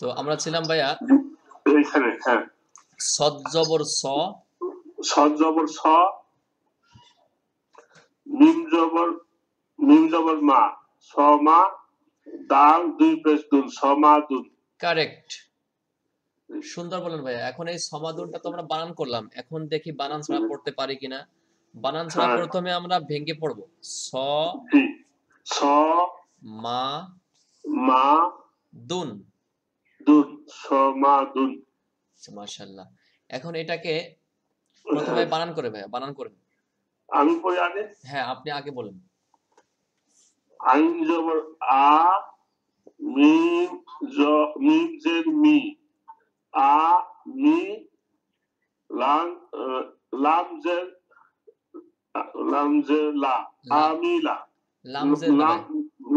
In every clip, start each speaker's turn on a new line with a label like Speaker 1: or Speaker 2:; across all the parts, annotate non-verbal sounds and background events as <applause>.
Speaker 1: তো আমরা ছিলাম ভাইয়া এখানে হ্যাঁ সদ স
Speaker 2: সদ স মিম জবর মিম মা স দাল দুই পেশ দুন স
Speaker 1: দুন কারেক্ট সুন্দর বলেন ভাইয়া এখন এই সমাদুনটা তো আমরা বানান করলাম এখন দেখি বানান ছাড়া পড়তে পারি কিনা বানান ছাড়া হ্যাঁ। প্রথমে আমরা ভেঙে পড়বো স স মা মা দুন দুন আচ্ছা, মাশাআল্লাহ এখন এটাকে প্রথমে আচ্ছা। বানান করে ভাই বানান করেন আমি পড়ি আগে হ্যাঁ আপনি আগে বলেন
Speaker 2: আইন জবর আ মিম জ মিম জের মি আ মি লাম লাম জের লাম জের লা আমিলা লাম জের লাম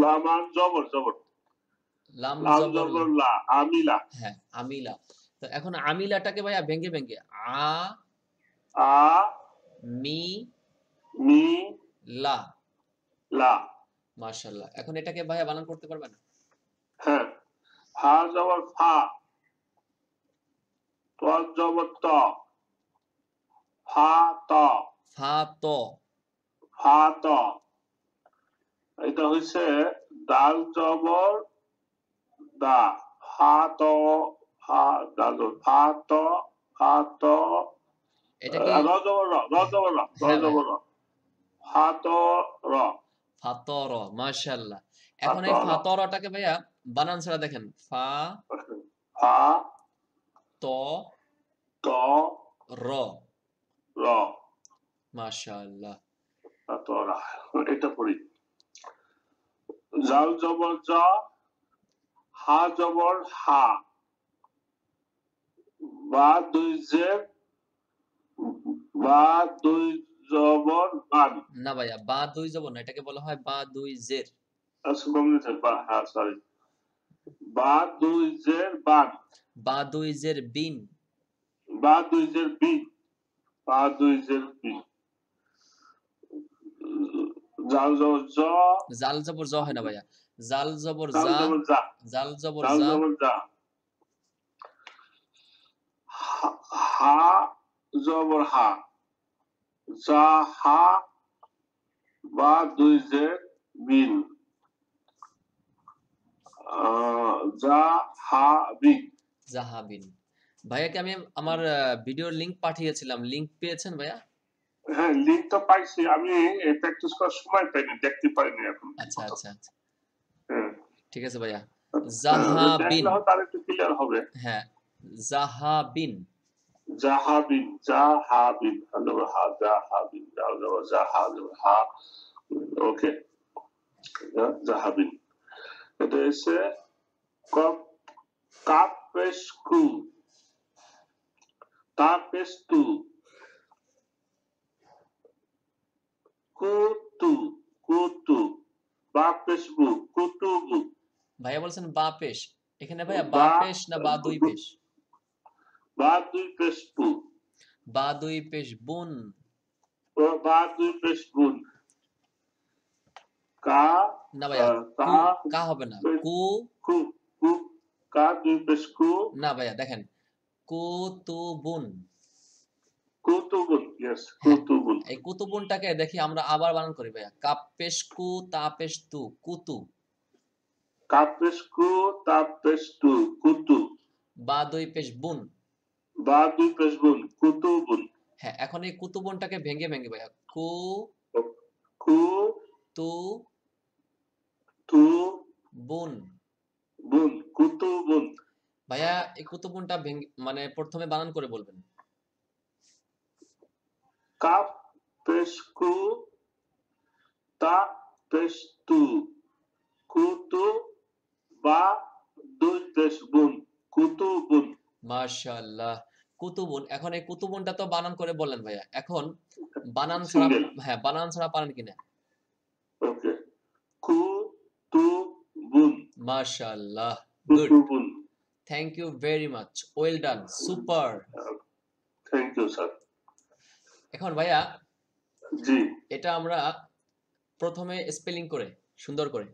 Speaker 2: লামান জবর জবর লাম জবরলা
Speaker 1: আমিলা হ্যাঁ আমিলা তো এখন আমিলাটাকে ভাইয়া ভেঙ্গে ভেঙ্গে আ আ মি মি লা লা মাশাআল্লাহ এখন এটাকে ভাইয়া বানান করতে পারবেন হ্যাঁ হা
Speaker 2: জবর ফা তো জবর ত ফা ত ফা ত ফা ত এটা হইছে দাল জবর da
Speaker 1: রজবর রজবর রজবর ফাতর ফাতর মাশাআল্লাহ এখন এই ফাতরটাকে ভাইয়া বানান ছাড়া দেখেন ফা ফা ত ত র র মাশাআল্লাহ
Speaker 2: ফাতরা এটা পড়ি জাল জবর জা হা জবর হা বা দুই যে
Speaker 1: বা দুই জবর বান না ভাইয়া বা দুই জবর না এটাকে বলা হয় বা দুই জের আচ্ছা, বা
Speaker 2: দুই জের বা দুই জের বিন বা দুই জের বিন বা দুই জের বিন জাল জবর
Speaker 1: জ জাল জবর জ হয় না ভাইয়া জাল জবর জা জাল জবর জা
Speaker 2: হা জবর হা জা হা বা দুই যে বিন
Speaker 1: জাহাবিন জাহাবিন ভাইয়াকে আমি আমার ভিডিওর লিংক পাঠিয়েছিলাম লিংক পেয়েছেন ভাইয়া
Speaker 2: হ্যাঁ লিংক তো পাইছি আমি প্র্যাকটিস করার সময় পাইনি দেখতে
Speaker 1: পাইনি এখন আচ্ছা আচ্ছা আচ্ছা ঠিক আছে ভাইয়া জাহাবিন হবে হ্যাঁ জাহাবিন জাহাবিন
Speaker 2: জাহাবিন হা জাহাবিন জাহাবিন হা ওকে জাহাবিন এটা এসে কপ কাপ পেস্কু কাপেস্তু কুতু কুতু বাপেসবু কুতুবু
Speaker 1: ভাইয়া বলছেন বা পেশ এখানে ভাইয়া বা পেশ না বা দুই পেশ বা দুই পেশ বু বা দুই পেশ বুন
Speaker 2: বা দুই পেশ বুন
Speaker 1: কা না ভাইয়া কা কা হবে না কু কু কু কা দুই পেশ কু না ভাইয়া দেখেন কু তু বুন কুতুবুন এই কুতুবুনটাকে দেখি আমরা আবার বানান করি ভাইয়া কাপেশ কু তাপেশ তু কুতু বা দুই পেশ বুন বা দুই পেশ বুন হ্যাঁ এখন এই ভেঙে ভেঙে ভাইয়া কু কু তু তু বুন বুন ভাইয়া এই কুতুবনটা ভেঙে মানে প্রথমে বানান করে বলবেন
Speaker 2: কাপ পেশকু তা পেশতু কুতু বা দুই
Speaker 1: কুতুবুন মাশাআল্লাহ কুতুবুন এখন এই কুতুবুনটা তো বানান করে বললেন ভাইয়া এখন বানান ছাড়া হ্যাঁ বানান ছাড়া পারেন কিনা ওকে কুতুবুন মাশাআল্লাহ good thank you very much well done super thank you sir এখন ভাইয়া জি এটা আমরা প্রথমে স্পেলিং করে সুন্দর করে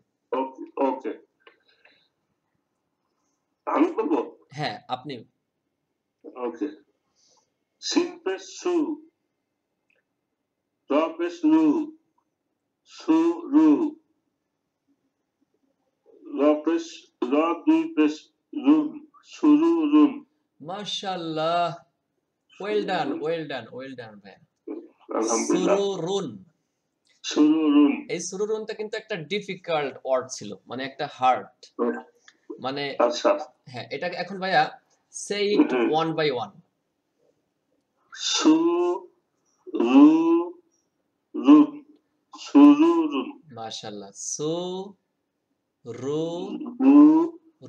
Speaker 1: হ্যাঁ আপনি
Speaker 2: ওকে সিম্পেস সু টপেস নু সু রু লপেস লপেস রুম
Speaker 1: সুরু রুম মাশাআল্লাহ well done well done well done ভাই
Speaker 2: সুরুরুন
Speaker 1: সুরুরুন এই সুরুরুনটা কিন্তু একটা ডিফিকাল্ট ওয়ার্ড ছিল মানে একটা হার্ড মানে আচ্ছা। হ্যাঁ এটা এখন ভাইয়া সেই ইট ওয়ান বাই ওয়ান সু রু রু সু রু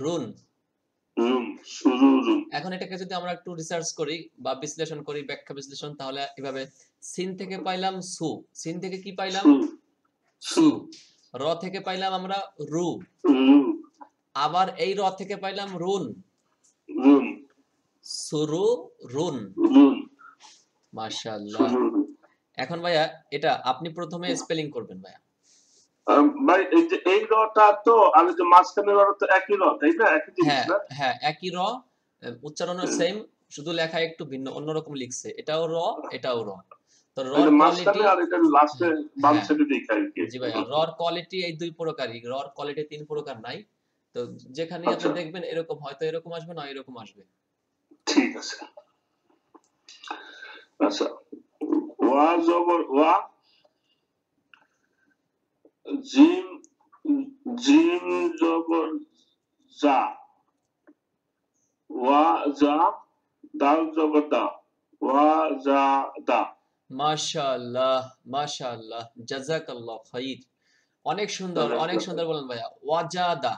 Speaker 1: রুন এখন এটাকে যদি আমরা একটু রিসার্চ করি বা বিশ্লেষণ করি ব্যাখ্যা বিশ্লেষণ তাহলে এভাবে সিন থেকে পাইলাম সু সিন থেকে কি পাইলাম সু র থেকে পাইলাম আমরা রু আবার এই র থেকে পাইলাম রুন সুরু রুন মাশাআল্লাহ এখন ভাইয়া এটা আপনি প্রথমে স্পেলিং করবেন ভাইয়া হ্যাঁ, হ্যাঁ একই র সেম শুধু একটু ভিন্ন অন্যরকম লিখছে এটাও র এটাও র তো র হ্যাঁ, হ্যাঁ।
Speaker 2: কোয়ালিটি
Speaker 1: কোয়ালিটি এই দুই প্রকারই রর কোয়ালিটি তিন প্রকার নাই তো যেখানে আচ্ছা। আপনি দেখবেন এরকম হয়তো এরকম আসবে না এরকম আসবে
Speaker 2: ঠিক আছে আচ্ছা, অনেক সুন্দর
Speaker 1: অনেক সুন্দর বলেন ভাইয়া ওয়াজাদা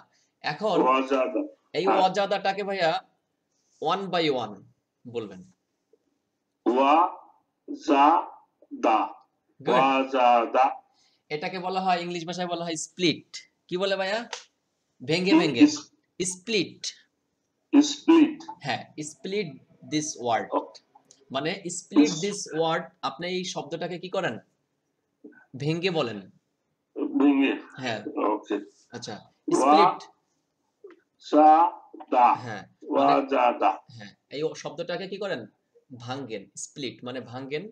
Speaker 1: এখন এই হ্যাঁ। ওয়াজাদাটাকে ভাইয়া ওয়ান বাই ওয়ান বলবেন এটাকে বলা হয় ইংলিশ ভাষায় বলা হয় স্প্লিট কি বলে ভাইয়া ভেঙ্গে ভেঙ্গে স্প্লিট স্প্লিট হ্যাঁ স্প্লিট দিস ওয়ার্ড মানে স্প্লিট দিস ওয়ার্ড আপনি এই শব্দটাকে কি করেন ভেঙ্গে বলেন ভেঙ্গে হ্যাঁ ওকে আচ্ছা স্প্লিট হ্যাঁ, মানে হ্যাঁ, এই শব্দটাকে কি করেন ভাঙ্গেন স্প্লিট মানে ভাঙ্গেন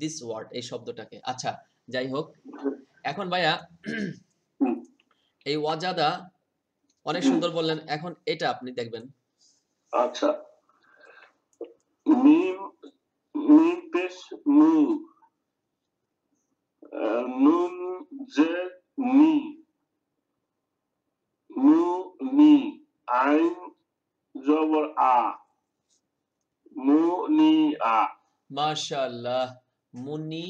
Speaker 1: দিস ওয়ার্ড এই শব্দটাকে আচ্ছা যাই হোক এখন ভাইয়া এই ওয়াজাদা অনেক সুন্দর বললেন এখন এটা আপনি দেখবেন আচ্ছা মিম মিম
Speaker 2: পেশ মু নুন জে নি নু নি আইন জবর আ মু নি আ
Speaker 1: মাশাআল্লাহ মুনি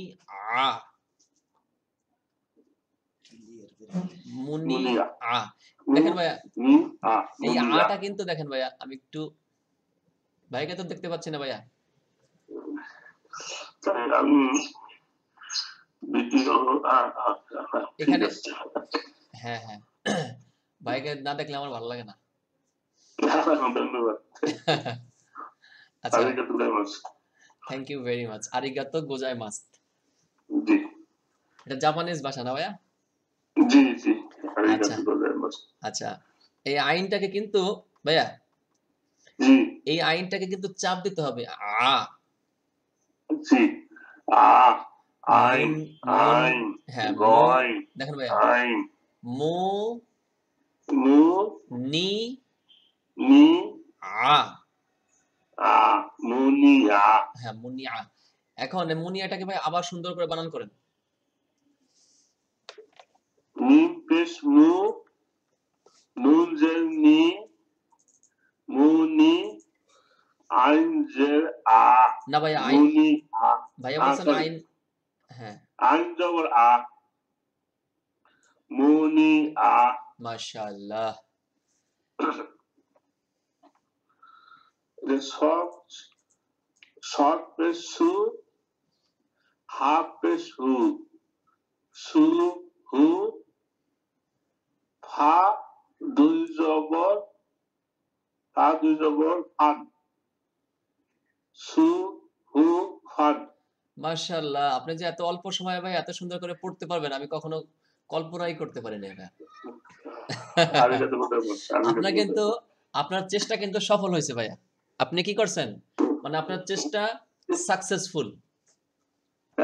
Speaker 1: মুনি আ দেখেন ভাইয়া এই আটা কিন্তু দেখেন ভাইয়া আমি একটু ভাইকে তো দেখতে পাচ্ছি না ভাইয়া এখানে হ্যাঁ হ্যাঁ ভাইকে না দেখলে আমার ভালো লাগে না থ্যাংক ইউ ভেরি গোজাই এটা জাপানিজ ভাষা না ভাইয়া আচ্ছা।, আচ্ছা এই আইনটাকে কিন্তু ভাইয়া এই আইনটাকে কিন্তু চাপ দিতে হবে আ আইন আইন হ্যাঁ দেখেন ভাইয়া আইন মো
Speaker 2: মু নি নি আ আ munia হ্যাঁ
Speaker 1: মুনিয়া এখন মুনিয়াটাকে ভাই আবার সুন্দর করে বানান করেন
Speaker 2: মিম পেশ মু নুন জের নি মুনি আইন জের আ
Speaker 1: না ভাই আইন মুনি
Speaker 2: আ ভাই বলছেন আইন হ্যাঁ আইন জবর আ মুনি আ মাশাআল্লাহ the soft short press shoe half press who shoe who ফা দুই জবর ফা দুই
Speaker 1: জবর ফান সু হু ফান মাশাআল্লাহ আপনি যে এত অল্প সময়ে ভাই এত সুন্দর করে পড়তে পারবেন আমি কখনো কল্পনাই করতে পারেন এটা আপনার কিন্তু আপনার চেষ্টা কিন্তু সফল হয়েছে ভাইয়া আপনি কি করছেন মানে আপনার চেষ্টা সাকসেসফুল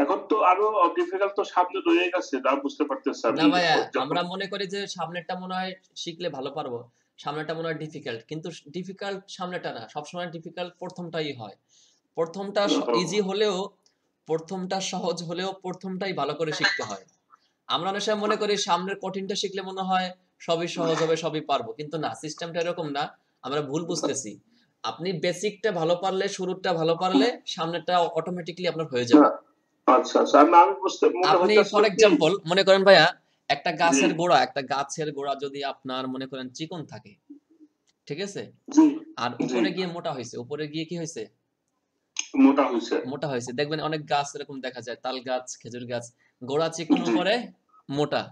Speaker 2: এখন তো আরো ডিফিকাল্ট তো সামনে রয়ে গেছে তা বুঝতে পারতেছি না ভাইয়া আমরা
Speaker 1: মনে করি যে সামনেটা মনে হয় শিখলে ভালো পারবো সামনেটা মনে হয় ডিফিকাল্ট কিন্তু ডিফিকাল্ট সামনেটা না সবসময় ডিফিকাল্ট প্রথমটাই হয় প্রথমটা ইজি হলেও প্রথমটা সহজ হলেও প্রথমটাই ভালো করে শিখতে হয় আমরা অনেক সময় মনে করি সামনের কঠিনটা শিখলে মনে হয় সবই সহজ হবে সবই পারবো কিন্তু না সিস্টেমটা এরকম না আমরা ভুল বুঝতেছি আপনি বেসিকটা ভালো পারলে শুরুটা ভালো পারলে সামনেটা অটোমেটিক্যালি আপনার হয়ে যাবে হ্যাঁ, আচ্ছা, আচ্ছা, আপনি ফর মনে করেন ভাইয়া একটা গাছের গোড়া একটা গাছের গোড়া যদি আপনার মনে করেন চিকন থাকে ঠিক আছে আর উপরে গিয়ে মোটা হয়েছে উপরে গিয়ে কি হয়েছে মোটা হয়েছে মোটা হয়েছে দেখবেন অনেক গাছ এরকম দেখা যায় তাল গাছ খেজুর গাছ গোড়া চিকন করে মোটা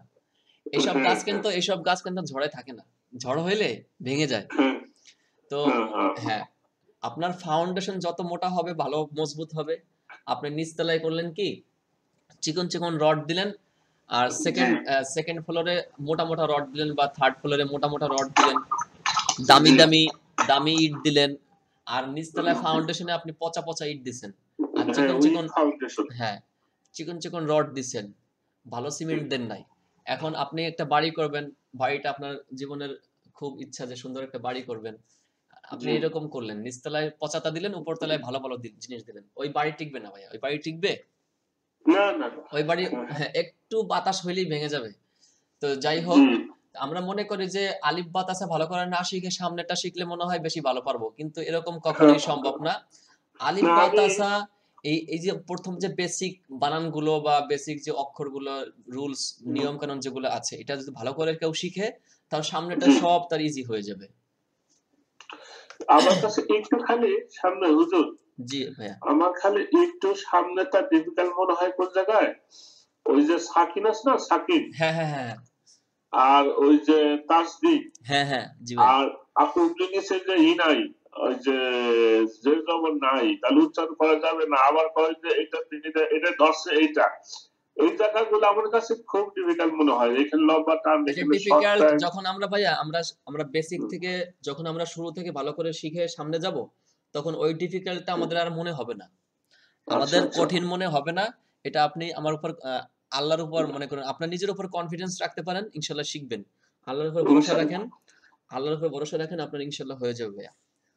Speaker 1: এইসব গাছ কিন্তু এইসব গাছ কিন্তু ঝড়ে থাকে না ঝড় হইলে ভেঙে যায় তো হ্যাঁ আপনার ফাউন্ডেশন যত মোটা হবে ভালো মজবুত হবে আপনি নিচতলায় করলেন কি চিকন চিকন রড দিলেন আর সেকেন্ড সেকেন্ড ফ্লোরে মোটা মোটা রড দিলেন বা থার্ড ফ্লোরে মোটা মোটা রড দিলেন দামি দামি দামি ইট দিলেন আর নিচতলায় ফাউন্ডেশনে আপনি পচা পচা ইট দিছেন আর হ্যাঁ, চিকন চিকন হ্যাঁ চিকন চিকন রড দিছেন ভালো সিমেন্ট দেন নাই এখন আপনি একটা বাড়ি করবেন বাড়িটা আপনার জীবনের খুব ইচ্ছা যে সুন্দর একটা বাড়ি করবেন আপনি এরকম করলেন নিচতলায় পচাতা দিলেন উপরতলায় ভালো ভালো জিনিস দিলেন ওই বাড়ি টিকবে না ভাইয়া ওই বাড়ি টিকবে ওই বাড়ি হ্যাঁ, একটু বাতাস হইলেই ভেঙে যাবে তো যাই হোক আমরা মনে করি যে আলিফ বাতাসে ভালো করে না শিখে সামনেটা শিখলে মনে হয় বেশি ভালো পারবো কিন্তু এরকম কখনোই হ্যাঁ। সম্ভব না আলিফ বাতাসা এই এই যে প্রথম যে বেসিক বানানগুলো বা বেসিক যে অক্ষরগুলো রুলস নিয়ম কানুন যেগুলো আছে এটা যদি ভালো করে কেউ শিখে তার সামনেটা সব তার ইজি হয়ে যাবে আমার কাছে একটু খালি সামনে হুজুর জি ভাইয়া আমার
Speaker 2: খালি একটু সামনেটা ডিফিকাল্ট মনে হয় কোন জায়গায় ওই যে সাকিন আছে না সাকিন হ্যাঁ হ্যাঁ হ্যাঁ আর ওই যে তাসদিক
Speaker 1: হ্যাঁ হ্যাঁ জি আর
Speaker 2: আপনি নিচে যে ই নাই ওই যে যে খবর নাই তাহলে উচ্চারণ করা যাবে না আবার কয় যে এটা এটা ধরছে এইটা আচ্ছা, আচ্ছা। এটা আপনি আমার উপর আল্লাহর
Speaker 1: উপর মনে করেন আপনার নিজের উপর কনফিডেন্স রাখতে পারেন ইনশাল্লাহ শিখবেন আল্লাহর উপর ভরসা রাখেন আল্লাহর উপর ভরসা রাখেন আপনার ইনশাল্লাহ হয়ে যাবে ভাইয়া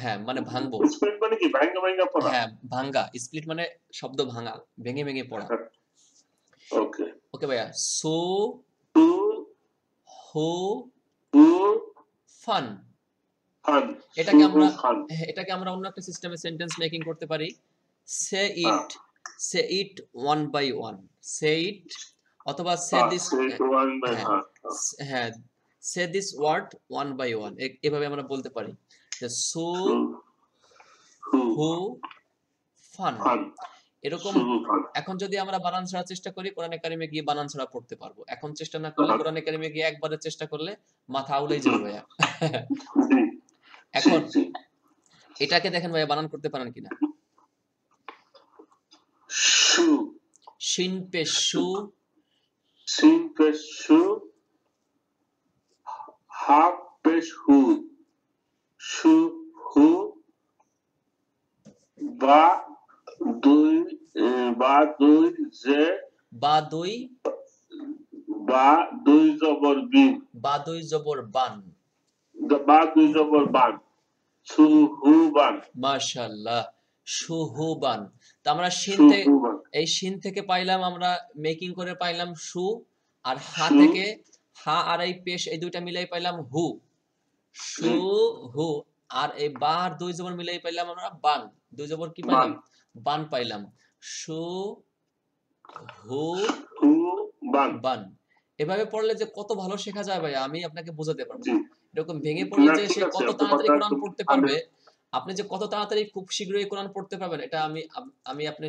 Speaker 1: হ্যাঁ মানে ভাঙবো স্প্লিট মানে কি ভাঙা ভাঙা পড়া হ্যাঁ ভাঙা স্প্লিট মানে শব্দ ভাঙা ভেঙে ভেঙে পড়া ওকে হ্যাঁ। ওকে ভাইয়া সো টু হো টু ফান এটাকে আমরা হ্যাঁ, এটাকে আমরা অন্য একটা সিস্টেমে সেন্টেন্স মেকিং করতে পারি say it say it one by one say it অথবা সে দিস হ্যাঁ say this word one by one এভাবে আমরা বলতে পারি যে সো হু ফান এরকম এখন যদি আমরা বানান ছড়া চেষ্টা করি কোরআন একাডেমি গিয়ে বানান ছড়া পড়তে পারবো এখন চেষ্টা না করলে আচ্ছা। কোরআন একাডেমি গিয়ে একবারের চেষ্টা করলে মাথা আউলেই যাবে এখন এটাকে দেখেন ভাইয়া বানান করতে পারেন কিনা শু শিনপে শু
Speaker 2: শিনপে শু হাফ পেশ হু সু হু বা দুই বা দুই যে বা দুই বা দুই জবর বিন বা দুই জবর বান
Speaker 1: বা দুই জবর বান সুহুবান মাশাআল্লাহ সুহুবান তো আমরা শিন থেকে এই শিন থেকে পাইলাম আমরা মেকিং করে পাইলাম সু আর হা থেকে হা আর এই পেশ এই দুইটা মিলাই পাইলাম হু সু হু আর এই দুই জবর মিলাই পাইলাম আমরা বান দুই জবর কি পাইলাম বান পাইলাম সু হু বান এভাবে পড়লে যে কত ভালো শেখা যায় ভাই আমি আপনাকে বোঝাতে পারবো এরকম ভেঙে পড়লে যে সে কত তাড়াতাড়ি কোরআন পড়তে পারবে আপনি যে কত তাড়াতাড়ি খুব শীঘ্রই কোরআন পড়তে পারবেন এটা আমি আমি আপনি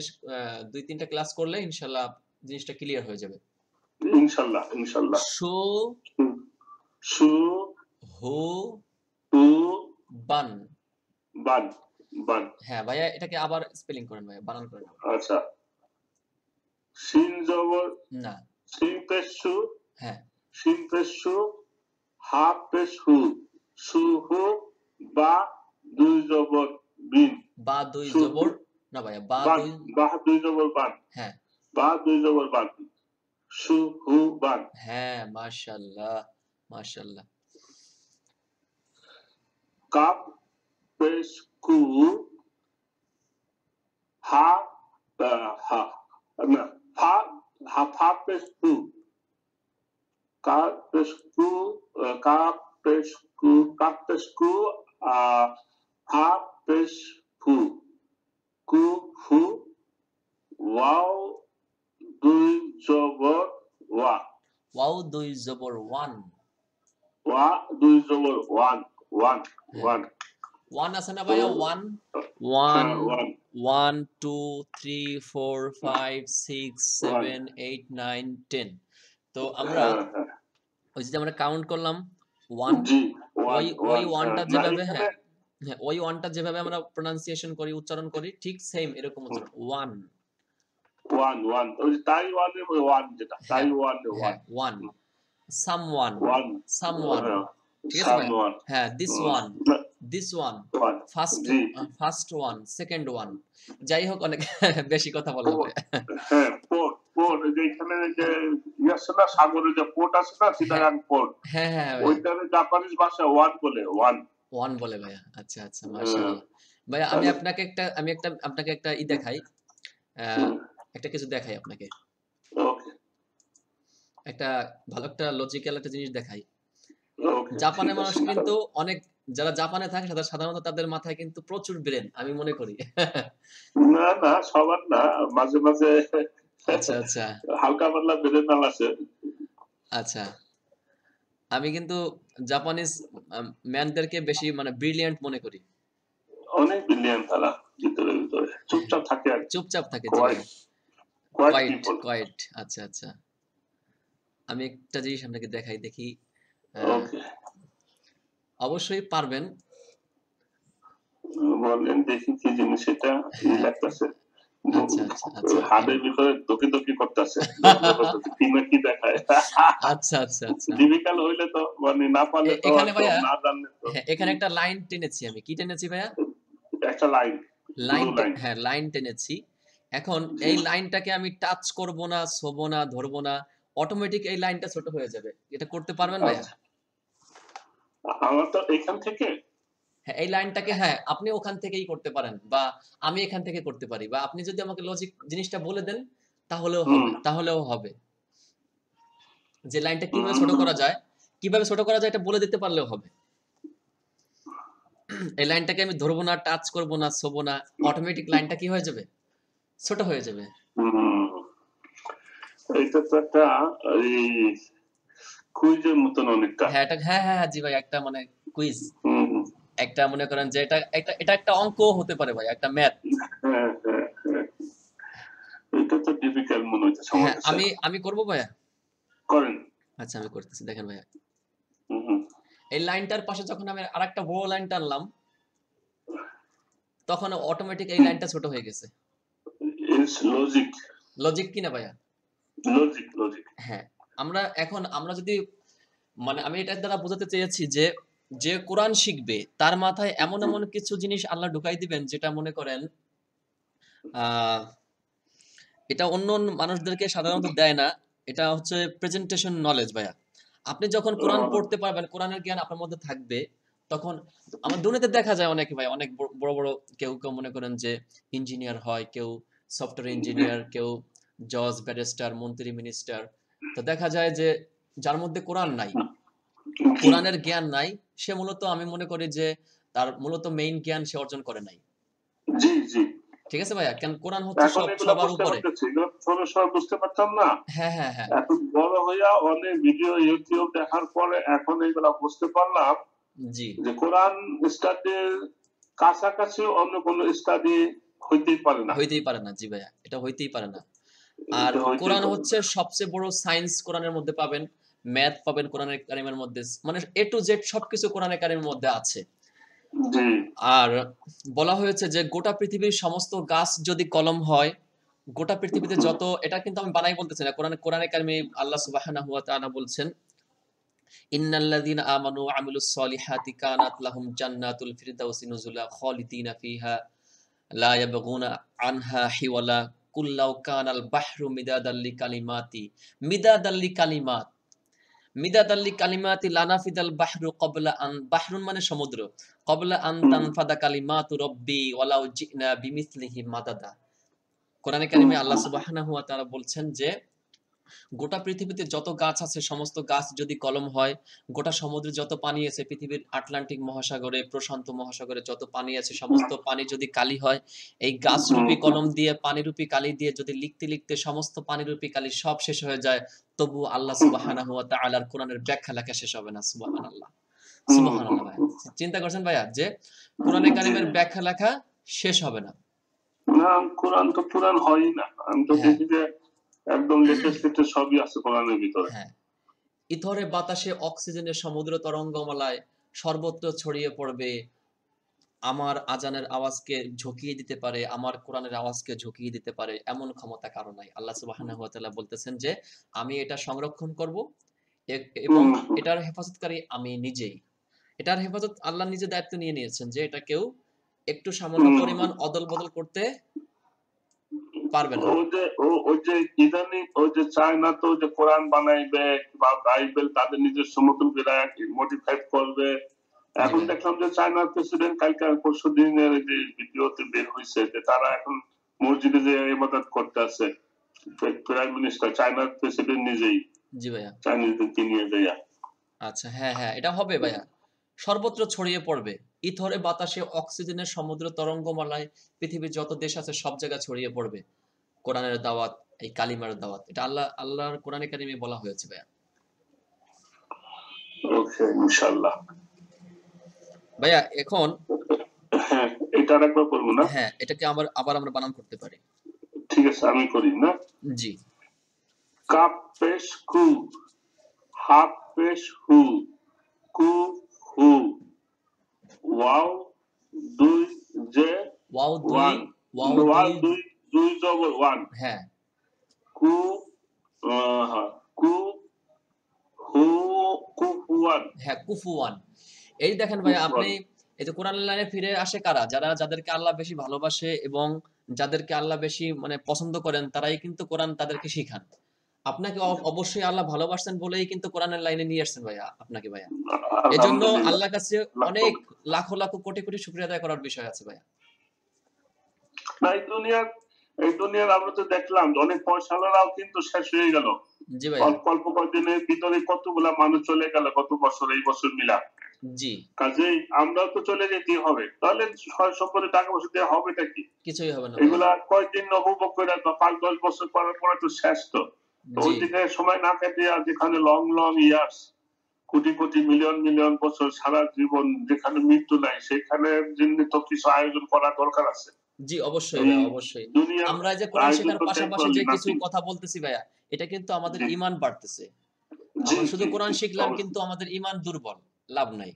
Speaker 1: দুই তিনটা ক্লাস করলে ইনশাল্লাহ জিনিসটা ক্লিয়ার হয়ে যাবে
Speaker 2: ইনশাআল্লাহ সু সু হো
Speaker 1: বান বান বান হ্যাঁ ভাইয়া এটাকে আবার স্পেলিং করেন ভাইয়া বানান করেন আচ্ছা না হ্যাঁ সু হু বা দুই জবর বিন বা দুই জবর না ভাইয়া বা দুই
Speaker 2: বা দুই জবর বান হ্যাঁ বা দুই জবর বান সু
Speaker 1: হু বান হ্যাঁ মাশাআল্লাহ মাশাআল্লাহ Kapesku Ha uh, Ha no, ha, Ha Papesku
Speaker 2: Kapesku uh, Kapesku Kapesku uh, Ha Pesku cool, Fu Wow Dui Zobor
Speaker 1: Wa Wow Dui Zobor One Wa Dui Zobor One one one one আছে না ভাইয়া one one one two three four five six seven eight nine ten তো আমরা uh, ওই যে আমরা count করলাম one ওই ওই ওয়ানটা uh, যেভাবে হ্যাঁ হ্যাঁ ওই ওয়ানটা যেভাবে আমরা প্রোনাউন্সিয়েশন করি উচ্চারণ করি ঠিক সেম এরকম উচ্চারণ ওয়ান
Speaker 2: ওয়ান ওয়ান ওই তাইওয়ানের ওয়ান যেটা
Speaker 1: তাইওয়ানের ওয়ান ওয়ান সামওয়ান সামওয়ান ঠিক আছে হ্যাঁ this one this one first first one second one যাই হোক অনেক <laughs> বেশি কথা বলা হ্যাঁ
Speaker 2: পোর্ট পোর্ট যেখানে যে ইয়াসলা সাগরে যে পোর্ট আছে না পোর্ট
Speaker 1: হ্যাঁ।, হ্যাঁ হ্যাঁ ওইটারে
Speaker 2: জাপানিজ ভাষা ওয়ান বলে
Speaker 1: ওয়ান ওয়ান বলে ভাইয়া আচ্ছা আচ্ছা মাশাআল্লাহ ভাইয়া আমি আপনাকে একটা আমি একটা আপনাকে একটা ই দেখাই একটা কিছু দেখাই আপনাকে একটা ভালো একটা লজিক্যাল একটা জিনিস দেখাই জাপানে <laughs> মানুষ কিন্তু অনেক যারা জাপানে থাকে তাদের সাধারণত তাদের মাথায় কিন্তু প্রচুর ব্রেন আমি মনে করি
Speaker 2: না না সবার না মাঝে মাঝে আচ্ছা আচ্ছা <laughs> হালকা পাতলা ব্রেন না
Speaker 1: আছে আচ্ছা আমি কিন্তু জাপানিজ ম্যানদেরকে বেশি মানে ব্রিলিয়ান্ট মনে করি অনেক ব্রিলিয়ান্ট তারা ভিতরে ভিতরে চুপচাপ থাকে আর চুপচাপ থাকে কোয়াইট কোয়াইট আচ্ছা আচ্ছা আমি একটা জিনিস আপনাকে দেখাই দেখি হ্যাঁ। অবশ্যই পারবেন
Speaker 2: বলেন দেখি কি জিনিস লাগতেছে হাতের ভিতরে আচ্ছা আচ্ছা আচ্ছা
Speaker 1: এখানে একটা লাইন টেনেছি আমি কি টেনেছি ভাইয়া একটা লাইন লাইন হ্যাঁ লাইন টেনেছি এখন এই লাইনটাকে আমি টাচ করব না ছোব না ধরবো না অটোমেটিক এই লাইনটা ছোট হয়ে যাবে এটা করতে পারবেন ভাইয়া আচ্ছা। আমার তো এখান থেকে হ্যাঁ এই লাইনটাকে হ্যাঁ আপনি ওখান থেকেই করতে পারেন বা আমি এখান থেকে করতে পারি বা আপনি যদি আমাকে লজিক জিনিসটা বলে দেন তাহলেও হবে তাহলেও হবে যে লাইনটা কিভাবে ছোট করা যায় কিভাবে ছোট করা যায় এটা বলে দিতে পারলেও হবে এই লাইনটাকে আমি ধরবো না টাচ করবো না ছোবো না অটোমেটিক লাইনটা কি হয়ে যাবে ছোট হয়ে যাবে হ্যাঁ, হ্যাঁ হ্যাঁ হ্যাঁ জি একটা মানে কুইজ একটা মনে করেন যে এটা একটা এটা একটা হতে পারে একটা ম্যাথ হ্যাঁ, হ্যাঁ, আমি আমি ভাইয়া করেন আচ্ছা আমি করতেছি দেখেন ভাইয়া এই লাইনটার পাশে যখন আমি আরেকটা বড় লাইন টানলাম তখন অটোমেটিক এই লাইনটা ছোট হয়ে গেছে লজিক লজিক কি না ভাইয়া লজিক লজিক হ্যাঁ আমরা এখন আমরা যদি মানে আমি এটার দ্বারা বোঝাতে চেয়েছি যে যে কোরআন শিখবে তার মাথায় এমন এমন কিছু জিনিস আল্লাহ ঢুকাই দিবেন যেটা মনে করেন এটা অন্য মানুষদেরকে সাধারণত দেয় না এটা হচ্ছে প্রেজেন্টেশন নলেজ ভাইয়া আপনি যখন কোরআন পড়তে পারবেন কোরআনের জ্ঞান আপনার মধ্যে থাকবে তখন আমার দুনিয়াতে দেখা যায় অনেকে ভাই অনেক বড় বড় কেউ কেউ মনে করেন যে ইঞ্জিনিয়ার হয় কেউ সফটওয়্যার ইঞ্জিনিয়ার কেউ জজ ব্যারিস্টার মন্ত্রী মিনিস্টার তো দেখা যায় যে যার মধ্যে কোরআন নাই হ্যাঁ। কোরআনের জ্ঞান নাই সে মূলত আমি মনে করি যে তার মূলত মেইন জ্ঞান সে অর্জন করে নাই জি জি ঠিক আছে ভাইয়া কেন কোরআন হচ্ছে সব সবার উপরে
Speaker 2: ছোট সব বুঝতে পারতাম না হ্যাঁ হ্যাঁ হ্যাঁ বড় হইয়া অনেক ভিডিও ইউটিউব দেখার পরে এখন এইগুলা বুঝতে পারলাম জি যে কোরআন স্টাডির কাছাকাছি অন্য কোনো স্টাডি হইতেই পারে
Speaker 1: না হইতেই পারে না জি ভাইয়া এটা হইতেই পারে না আর কোরআন হচ্ছে সবচেয়ে বড় সায়েন্স কোরআনের মধ্যে পাবেন ম্যাথ পাবেন কোরআনের কারিমের মধ্যে মানে এ টু জেড সবকিছু কোরআনের কারিমের মধ্যে আছে আর বলা হয়েছে যে গোটা পৃথিবীর সমস্ত গাছ যদি কলম হয় গোটা পৃথিবীতে যত এটা কিন্তু আমি বানাই বলতেছি না কোরআন কোরআনে কারিমে আল্লাহ সুবহানাহু ওয়া তাআলা বলছেন ইন্নাল্লাযীনা আমানু ওয়া আমিলুস সলিহাতি কানাত লাহুম জান্নাতুল ফিরদাউসি নুজুলা খালিদিনা ফিহা লা ইয়াবগুনা আনহা হিওয়ালা আল বাহরু মিদাদ আল্লি কালিমাতি মিদাদ আল্লি কালিমাত মিদাদ আল্লি কালিমাতি লানাফিদ আল বাহরু কবলা আন বাহরুন মানে সমুদ্র কবলা আন তানফাদা কালিমাত রব্বি ওয়ালাউ জিনা বিমিসলিহি মাদাদা কোরআনে কারিমে আল্লাহ সুবহানাহু হুয়া তারা বলছেন যে গোটা পৃথিবীতে যত গাছ আছে সমস্ত গাছ যদি কলম হয় গোটা সমুদ্রে যত পানি আছে পৃথিবীর আটলান্টিক মহাসাগরে প্রশান্ত মহাসাগরে যত পানি আছে সমস্ত পানি যদি কালি হয় এই গাছ রূপী কলম দিয়ে পানিরূপী কালি দিয়ে যদি লিখতে লিখতে সমস্ত পানিরূপী কালি সব শেষ হয়ে যায় তবু আল্লাহ সুবাহানা হুয়া তাআলার কোরআনের ব্যাখ্যা লেখা শেষ হবে না সুবাহান আল্লাহ সুবাহান আল্লাহ চিন্তা করছেন ভাইয়া যে
Speaker 2: কোরআনে কারিমের
Speaker 1: ব্যাখ্যা লেখা শেষ হবে না
Speaker 2: কোরআন তো পুরান হয় না আমি তো হ্যাঁ। যে একদম লেটেস্ট লেটেস্ট সবই আছে কোরআনের
Speaker 1: ভিতরে হ্যাঁ ইথরে বাতাসে অক্সিজেনের সমুদ্র তরঙ্গমালায় সর্বত্র ছড়িয়ে পড়বে আমার আজানের আওয়াজকে ঝুঁকিয়ে দিতে পারে আমার কোরআনের আওয়াজকে ঝুঁকিয়ে দিতে পারে এমন ক্ষমতা কারো নাই আল্লাহ সুবাহ বলতেছেন যে আমি এটা সংরক্ষণ করব এবং এটার হেফাজতকারী আমি নিজেই এটার হেফাজত আল্লাহ নিজে দায়িত্ব নিয়ে নিয়েছেন যে এটা কেউ একটু সামান্য পরিমাণ অদল বদল করতে
Speaker 2: পারবে না ওই যে ওই যে চায়না তো যে কোরআন বানাইবে বা বাইবেল তাদের মডিফাই করবে এখন দেখলাম যে প্রেসিডেন্ট কালকে পরশু দিনের যে ভিডিওতে বের হয়েছে যে তারা এখন মসজিদে যে ইবাদত করতে আছে প্রাইম মিনিস্টার প্রেসিডেন্ট নিজেই
Speaker 1: জি ভাইয়া চাইনিজদেরকে নিয়ে যাইয়া আচ্ছা হ্যাঁ হ্যাঁ এটা হবে ভাইয়া সর্বত্র ছড়িয়ে পড়বে ইথরে বাতাসে অক্সিজেনের সমুদ্র তরঙ্গমালায় পৃথিবীর যত দেশ আছে সব জায়গায় ছড়িয়ে পড়বে কোরআনের দাওয়াত এই কালিমার দাওয়াত এটা আল্লাহ আল্লাহর কোরআন একাডেমি বলা হয়েছে ভাইয়া ভাইয়া এখন হ্যাঁ, এটা আরেকবার না হ্যাঁ এটাকে আবার আবার আমরা বানান করতে পারি
Speaker 2: ঠিক আছে আমি করি না জি কাপ পেশ কু হাফ পেশ হু কু হু ওয়াও দুই জে ওয়াও দুই ওয়াও দুই টু হ্যাঁ। ডবল ওয়ান হ্যাঁ কু কু
Speaker 1: এই দেখেন ভাই আপনি এই যে কোরআন লাইনে ফিরে আসে কারা যারা যাদেরকে আল্লাহ বেশি ভালোবাসে এবং যাদেরকে আল্লাহ বেশি মানে পছন্দ করেন তারাই কিন্তু কোরআন তাদেরকে শিখান আপনাকে অবশ্যই আল্লাহ ভালোবাসতেন বলেই কিন্তু কোরআনের লাইনে নিয়ে আসছেন ভাইয়া আপনাকে ভাইয়া
Speaker 2: এই জন্য আল্লাহ
Speaker 1: কাছে অনেক লাখো লাখো কোটি কোটি শুক্রিয়া আদায় করার বিষয় আছে ভাইয়া
Speaker 2: দুনিয়ার এই দুনিয়ার আমরা তো দেখলাম অনেক পয়সালারাও কিন্তু শেষ হয়ে গেল অল্প অল্প কয়েকদিনের ভিতরে কতগুলো মানুষ চলে গেল কত বছর এই বছর মিলা জি কাজেই আমরাও তো চলে যেতে হবে তাহলে সয় সম্পদে টাকা পয়সা দেওয়া হবে নাকি
Speaker 1: কিছুই হবে না এগুলা
Speaker 2: কয়েকদিন উপভোগ করে বা পাঁচ দশ বছর করার পরে তো শেষ তো ওই দিকে সময় না কাটিয়ে যেখানে লং লং ইয়ার্স কোটি কোটি মিলিয়ন মিলিয়ন বছর সারা জীবন যেখানে মৃত্যু নাই সেখানে জন্য তো কিছু আয়োজন করা দরকার আছে জি অবশ্যই ভাইয়া অবশ্যই আমরা যে কোরআন শেখার পাশাপাশি যে কিছু
Speaker 1: কথা বলতেছি ভাইয়া এটা কিন্তু আমাদের ইমান বাড়তেছে আমরা শুধু কোরআন শিখলাম কিন্তু আমাদের ইমান দুর্বল লাভ নাই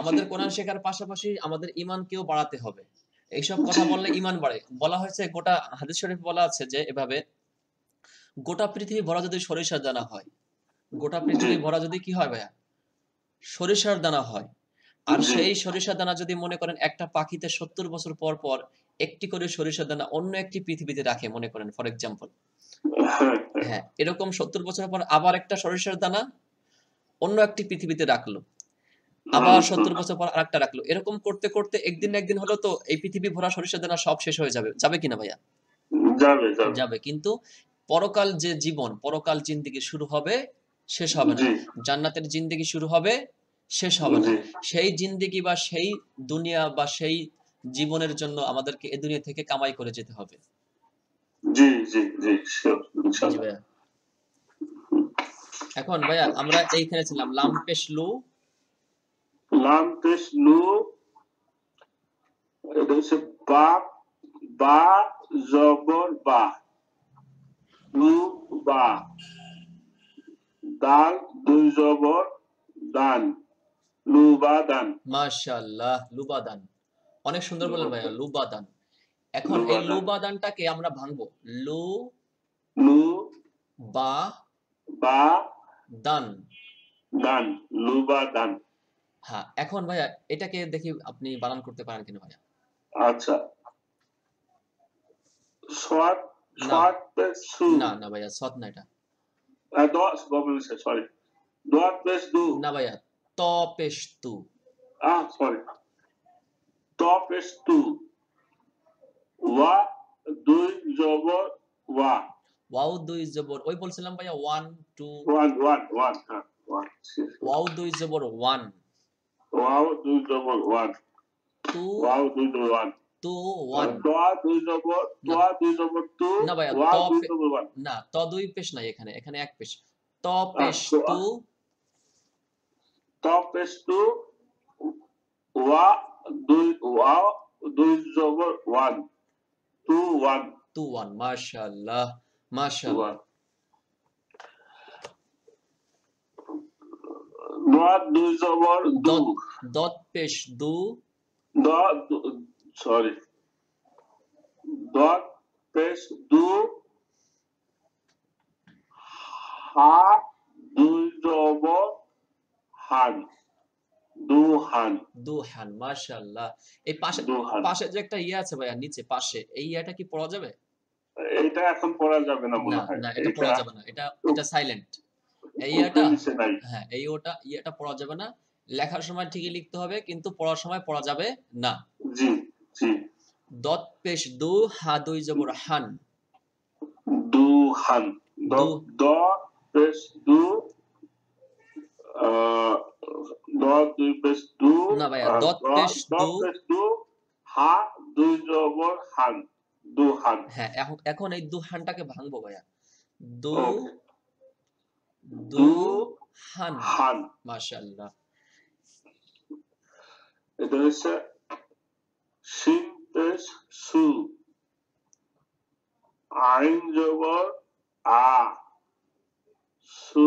Speaker 1: আমাদের কোরআন শেখার পাশাপাশি আমাদের ইমানকেও বাড়াতে হবে এইসব কথা বললে ইমান বাড়ে বলা হয়েছে গোটা হাদিস শরীফ বলা আছে যে এভাবে গোটা পৃথিবী ভরা যদি সরিষার দানা হয় গোটা পৃথিবী ভরা যদি কি হয় ভাইয়া সরিষার দানা হয় আর সেই সরিষা দানা যদি মনে করেন একটা পাখিতে সত্তর বছর পর পর একটি করে সরিষা দানা অন্য একটি পৃথিবীতে রাখে মনে করেন ফর এক্সাম্পল হ্যাঁ এরকম সত্তর বছর পর আবার একটা সরিষার দানা অন্য একটি পৃথিবীতে রাখলো আবার সত্তর বছর পর আরেকটা রাখলো এরকম করতে করতে একদিন একদিন হলো তো এই পৃথিবী ভরা সরিষা দানা সব শেষ হয়ে যাবে যাবে কিনা ভাইয়া যাবে যাবে কিন্তু পরকাল যে জীবন পরকাল জিন্দিগি শুরু হবে শেষ হবে না জান্নাতের জিন্দিগি শুরু হবে শেষ হবে না সেই জিন্দিগি বা সেই দুনিয়া বা সেই জীবনের জন্য আমাদেরকে এ দুনিয়া থেকে কামাই করে যেতে হবে এখন ভাইয়া আমরা এইখানে ছিলাম লাম্পেশ লু
Speaker 2: লাম্পেশ লু এটা হচ্ছে বা বা জবর বা লু বা দাল দুই জবর দান লুবাদান
Speaker 1: মাশাআল্লাহ লুবাদান অনেক সুন্দর বললেন ভাইয়া লুবাদান এখন এই লুবাদানটাকে আমরা ভাঙবো লু লু বা
Speaker 2: বা দান দান লুবাদান হ্যাঁ
Speaker 1: এখন ভাইয়া এটাকে দেখি আপনি বানান করতে পারেন কিনা ভাইয়া আচ্ছা সোয়াত সোয়াত সু না না ভাইয়া সোয়াত না এটা
Speaker 2: দোয়াত সরি দোয়াত পেশ দু না ভাইয়া
Speaker 1: তপেস্তু
Speaker 2: আহ সরি তপেস্তু one
Speaker 1: two one one one ওয়াও দুই জবর ওয়ান
Speaker 2: দুই জবর হ্যাঁ, দুই জবর টু ওয়ান দোয়া দুই জবর দোয়া
Speaker 1: না ত দুই পেশ নাই এখানে এখানে এক পেশ
Speaker 2: তপেস্তু top is to wa do wa do is over one
Speaker 1: two one two one mashallah mashallah what do is over do dot, dot
Speaker 2: pesh do dot sorry dot pesh do ha
Speaker 1: do is over হান দুহান দুহান মাশাআল্লাহ এই পাশে পাশে যে একটা ইয়া আছে ভাইয়া নিচে পাশে এই ইয়াটা কি পড়া যাবে এটা এখন পড়া যাবে না মনে হয় না এটা পড়া যাবে না এটা এটা সাইলেন্ট এই ইয়াটা হ্যাঁ এই ওটা ইয়াটা পড়া যাবে না লেখার সময় ঠিকই লিখতে হবে কিন্তু পড়ার সময় পড়া যাবে না জি জি দত পেশ দু হা দুই জবর হান
Speaker 2: দু হান পেশ দু dog, দুই পেশ দু না ভাইয়া দত পেশ দু দু হা দুই জবর হান
Speaker 1: দুহান হ্যাঁ এখন এখন এই দুহানটাকে ভাঙবো ভাইয়া দু দু হান হান মাশাআল্লাহ
Speaker 2: এটা হচ্ছে শিন পেশ সু আইন জবর আ সু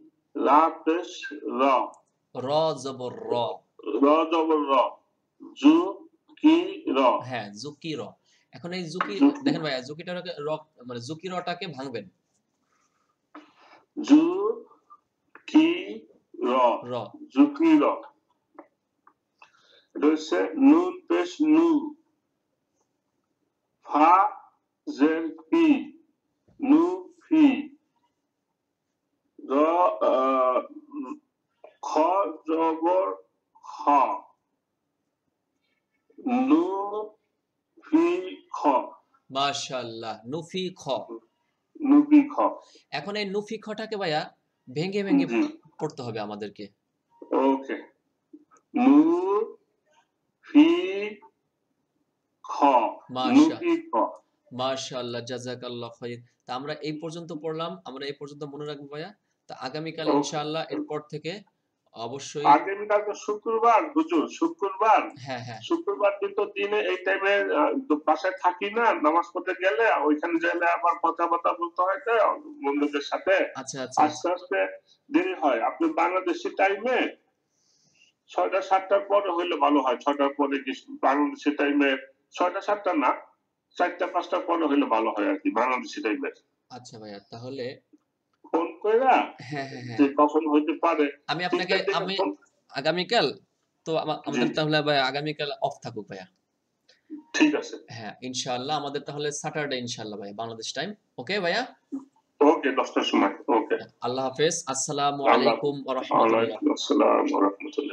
Speaker 2: Lapis Ra.
Speaker 1: Ra Zabur Ra.
Speaker 2: Ra Zabur Ra.
Speaker 1: Zuki Ra. কি র হ্যাঁ র এখন এই জুকি দেখেন ভাইয়া জুকিটা র মানে জুকি রটাকে ভাঙবেন
Speaker 2: জু কি র র জুকি র রয়েছে নুন পেশ নু ফা জের কি নু ফি খ জবর খ
Speaker 1: নু ফি খ মাশাআল্লাহ নুফি খ নুফি খ এখন এই নুফি খটাকে ভাইয়া ভেঙে ভেঙে পড়তে হবে আমাদেরকে ওকে নু ফি খ নুফি খ মাশাআল্লাহ জাযাকাল্লাহ খাইর তা আমরা এই পর্যন্ত পড়লাম আমরা এই পর্যন্ত মনে রাখবো ভাইয়া তো আগামীকাল ইনশাআল্লাহ এরপর থেকে অবশ্যই
Speaker 2: আগামীকাল তো শুক্রবার বুঝুন শুক্রবার হ্যাঁ হ্যাঁ শুক্রবার দিন তো দিনে এই টাইমে বাসায় থাকি না নামাজ পড়তে গেলে ওইখানে গেলে আবার কথা কথাবার্তা বলতে হয় তো বন্ধুদের সাথে আচ্ছা আচ্ছা আস্তে আস্তে দেরি হয় আপনি বাংলাদেশি টাইমে ছয়টা সাতটার পরে হইলে ভালো হয় ছয়টার পরে বাংলাদেশি টাইমে ছয়টা সাতটা না চারটা পাঁচটার পরে হইলে ভালো হয় আর কি বাংলাদেশি টাইমে
Speaker 1: আচ্ছা ভাইয়া তাহলে ফোন কইরা হ্যাঁ, হ্যাঁ, হ্যাঁ। যে কখন হইতে পারে আমি আপনাকে আমি আগামীকাল তো আমাদের তাহলে ভাই আগামীকাল অফ থাকুক ভাইয়া ঠিক আছে হ্যাঁ ইনশাআল্লাহ আমাদের তাহলে স্যাটারডে ইনশাআল্লাহ ভাই বাংলাদেশ টাইম ওকে ভাইয়া ওকে সময় ওকে আল্লাহ হাফেজ আসসালামু আলাইকুম ওয়া রাহমাতুল্লাহ ওয়া রাহমাতুল্লাহ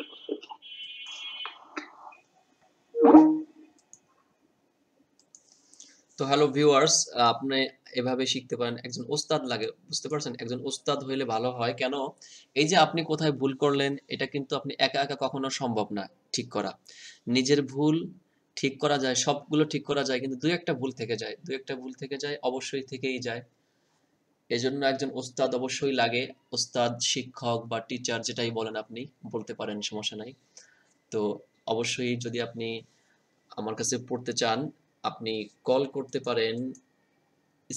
Speaker 1: তো হ্যালো ভিউয়ার্স আপনি এভাবে শিখতে পারেন একজন ওস্তাদ লাগে বুঝতে পারছেন একজন ওস্তাদ হইলে ভালো হয় কেন এই যে আপনি কোথায় ভুল করলেন এটা কিন্তু আপনি একা একা কখনো সম্ভব না ঠিক করা নিজের ভুল ঠিক করা যায় সবগুলো ঠিক করা যায় কিন্তু দু একটা ভুল থেকে যায় দু একটা ভুল থেকে যায় অবশ্যই থেকেই যায় এজন্য একজন ওস্তাদ অবশ্যই লাগে ওস্তাদ শিক্ষক বা টিচার যেটাই বলেন আপনি বলতে পারেন সমস্যা নাই তো অবশ্যই যদি আপনি আমার কাছে পড়তে চান আপনি কল করতে পারেন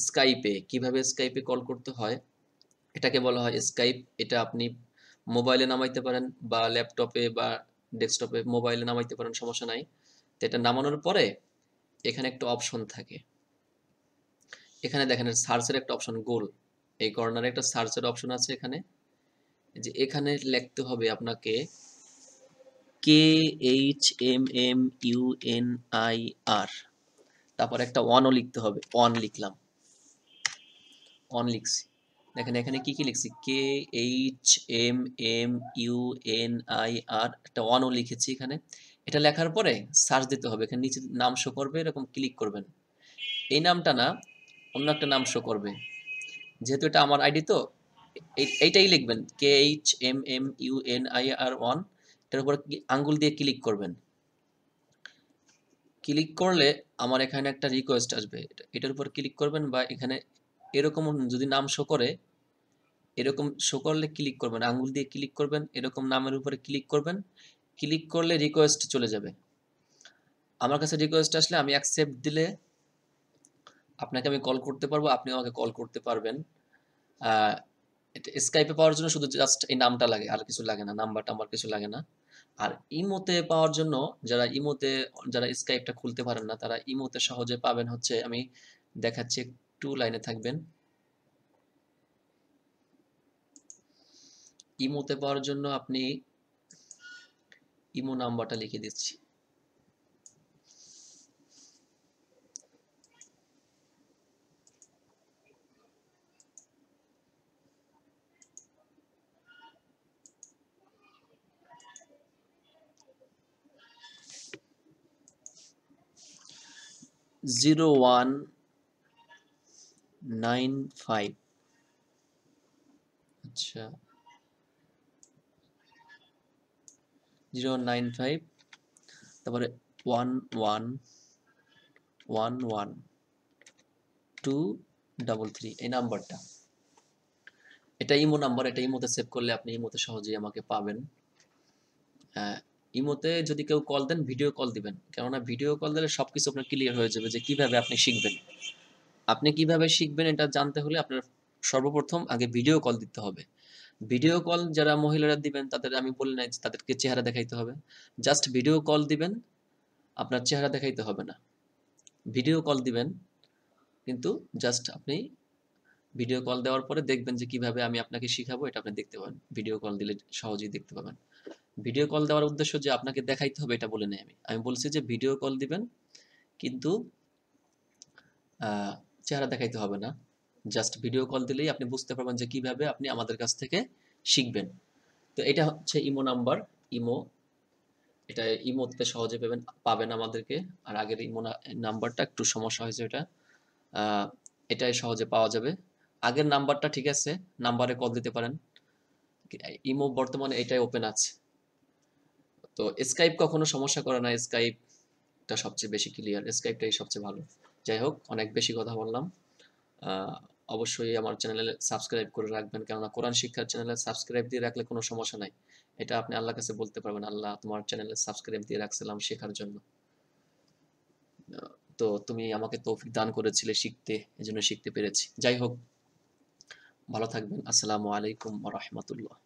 Speaker 1: স্কাইপে কিভাবে স্কাইপে কল করতে হয় এটাকে বলা হয় স্কাইপ এটা আপনি মোবাইলে নামাইতে পারেন বা ল্যাপটপে বা ডেস্কটপে মোবাইলে নামাইতে পারেন সমস্যা নাই তো এটা নামানোর পরে এখানে একটা অপশন থাকে এখানে দেখেন সার্চের একটা অপশন গোল এই কর্নারে একটা সার্চের অপশন আছে এখানে যে এখানে লিখতে হবে আপনাকে K H M M U N I R তারপর একটা অনও লিখতে হবে অন লিখলাম অন লিখছি দেখেন এখানে কি কি লিখছি K H M M U N I R একটা অনও লিখেছি এখানে এটা লেখার পরে সার্চ দিতে হবে এখানে নিচে নাম শো করবে এরকম ক্লিক করবেন এই নামটা না অন্য একটা নাম শো করবে যেহেতু এটা আমার আইডি তো এইটাই লিখবেন K H M M U N I R one এটার উপর আঙ্গুল দিয়ে ক্লিক করবেন ক্লিক করলে আমার এখানে একটা রিকোয়েস্ট আসবে এটার উপর ক্লিক করবেন বা এখানে এরকম যদি নাম শো করে এরকম শো করলে ক্লিক করবেন আঙুল দিয়ে ক্লিক করবেন এরকম নামের উপরে ক্লিক করবেন ক্লিক করলে রিকোয়েস্ট চলে যাবে আমার কাছে রিকোয়েস্ট আসলে আমি অ্যাকসেপ্ট দিলে আপনাকে আমি কল করতে পারবো আপনি আমাকে কল করতে পারবেন স্কাইপে পাওয়ার জন্য শুধু জাস্ট এই নামটা লাগে আর কিছু লাগে না নাম্বার টাম্বার কিছু লাগে না আর ইমোতে পাওয়ার জন্য যারা ইমোতে যারা স্কাইপটা খুলতে পারেন না তারা ইমোতে সহজে পাবেন হচ্ছে আমি দেখাচ্ছি একটু লাইনে থাকবেন ইমোতে পাওয়ার জন্য আপনি ইমো নাম্বারটা লিখে দিচ্ছি জিরো ওয়ান নাইন ফাইভ আচ্ছা জিরো নাইন ফাইভ তারপরে one one one one two double three এই নাম্বারটা এটা ইমো নাম্বার এটা ইমোতে সেভ করলে আপনি ইমোতে সহজেই আমাকে পাবেন হ্যাঁ ইমোতে যদি কেউ কল দেন ভিডিও কল দিবেন কেননা ভিডিও কল দিলে সব কিছু আপনার ক্লিয়ার হয়ে যাবে যে কিভাবে আপনি শিখবেন আপনি কিভাবে শিখবেন এটা জানতে হলে আপনার সর্বপ্রথম আগে ভিডিও কল দিতে হবে ভিডিও কল যারা মহিলারা দিবেন তাদের আমি বলি নাই তাদেরকে চেহারা দেখাইতে হবে জাস্ট ভিডিও কল দিবেন আপনার চেহারা দেখাইতে হবে না ভিডিও কল দিবেন কিন্তু জাস্ট আপনি ভিডিও কল দেওয়ার পরে দেখবেন যে কিভাবে আমি আপনাকে শিখাবো এটা আপনি দেখতে পাবেন ভিডিও কল দিলে সহজেই দেখতে পাবেন ভিডিও কল দেওয়ার উদ্দেশ্য যে আপনাকে দেখাইতে হবে এটা বলে নেই আমি আমি বলছি যে ভিডিও কল দিবেন কিন্তু চেহারা দেখাইতে হবে না জাস্ট ভিডিও কল দিলেই আপনি বুঝতে পারবেন যে কিভাবে আপনি আমাদের কাছ থেকে শিখবেন তো এটা হচ্ছে ইমো নাম্বার ইমো এটা ইমোতে সহজে পাবেন পাবেন আমাদেরকে আর আগের ইমো নাম্বারটা একটু সমস্যা হয়েছে এটা এটাই সহজে পাওয়া যাবে আগের নাম্বারটা ঠিক আছে নাম্বারে কল দিতে পারেন ইমো বর্তমানে এটাই ওপেন আছে তো স্কাইপ কখনো সমস্যা করে না স্কাইপটা সবচেয়ে বেশি ক্লিয়ার স্কাইপটাই সবচেয়ে ভালো যাই হোক অনেক বেশি কথা বললাম অবশ্যই আমার চ্যানেলে সাবস্ক্রাইব করে রাখবেন কেননা কোরআন শিক্ষার চ্যানেলে সাবস্ক্রাইব দিয়ে রাখলে কোনো সমস্যা নাই এটা আপনি আল্লাহর কাছে বলতে পারবেন আল্লাহ তোমার চ্যানেলে সাবস্ক্রাইব দিয়ে রাখছিলাম শেখার জন্য তো তুমি আমাকে তৌফিক দান করেছিলে শিখতে এজন্য শিখতে পেরেছি যাই হোক ভালো থাকবেন আসসালামু আলাইকুম রাহমাতুল্লাহ